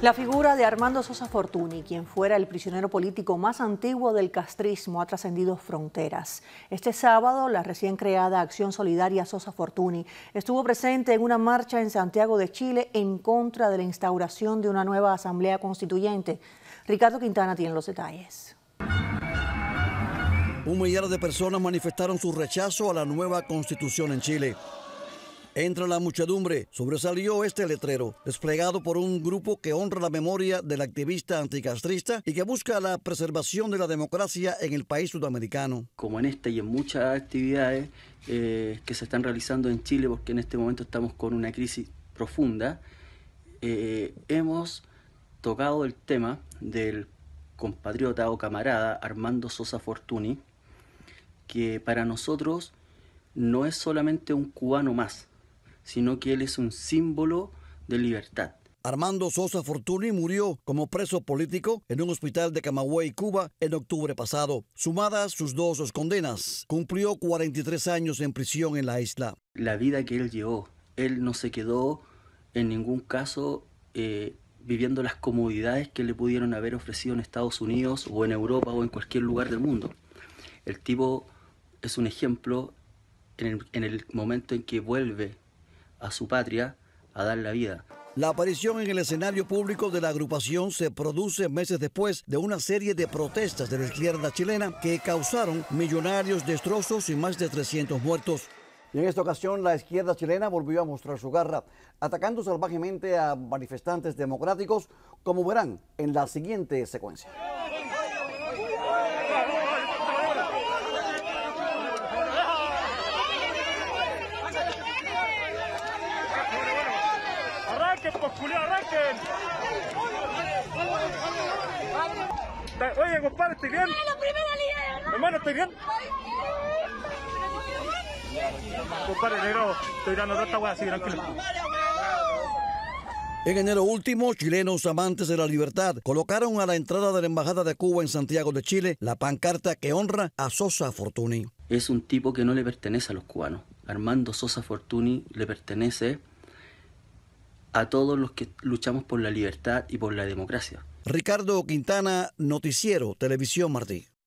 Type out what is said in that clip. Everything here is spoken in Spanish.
La figura de Armando Sosa Fortuny, quien fuera el prisionero político más antiguo del castrismo, ha trascendido fronteras. Este sábado, la recién creada Acción Solidaria Sosa Fortuny estuvo presente en una marcha en Santiago de Chile en contra de la instauración de una nueva asamblea constituyente. Ricardo Quintana tiene los detalles. Un millar de personas manifestaron su rechazo a la nueva constitución en Chile. Entre la muchedumbre sobresalió este letrero, desplegado por un grupo que honra la memoria del activista anticastrista y que busca la preservación de la democracia en el país sudamericano. Como en esta y en muchas actividades eh, que se están realizando en Chile, porque en este momento estamos con una crisis profunda, eh, hemos tocado el tema del compatriota o camarada Armando Sosa Fortuni, que para nosotros no es solamente un cubano más, sino que él es un símbolo de libertad. Armando Sosa Fortuny murió como preso político en un hospital de Camagüey, Cuba, en octubre pasado. Sumadas sus dos condenas, cumplió 43 años en prisión en la isla. La vida que él llevó, él no se quedó en ningún caso eh, viviendo las comodidades que le pudieron haber ofrecido en Estados Unidos o en Europa o en cualquier lugar del mundo. El tipo es un ejemplo en el momento en que vuelve a su patria a dar la vida. La aparición en el escenario público de la agrupación se produce meses después de una serie de protestas de la izquierda chilena que causaron millonarios destrozos y más de 300 muertos. Y en esta ocasión la izquierda chilena volvió a mostrar su garra, atacando salvajemente a manifestantes democráticos, como verán en la siguiente secuencia. Oye, compadre, bien? Hermano, ¿estoy bien? Compadre, negro, estoy dando así tranquilo. En enero último, chilenos amantes de la libertad colocaron a la entrada de la Embajada de Cuba en Santiago de Chile la pancarta que honra a Sosa Fortuny. Es un tipo que no le pertenece a los cubanos. Armando Sosa Fortuny le pertenece a todos los que luchamos por la libertad y por la democracia. Ricardo Quintana, Noticiero, Televisión Martí.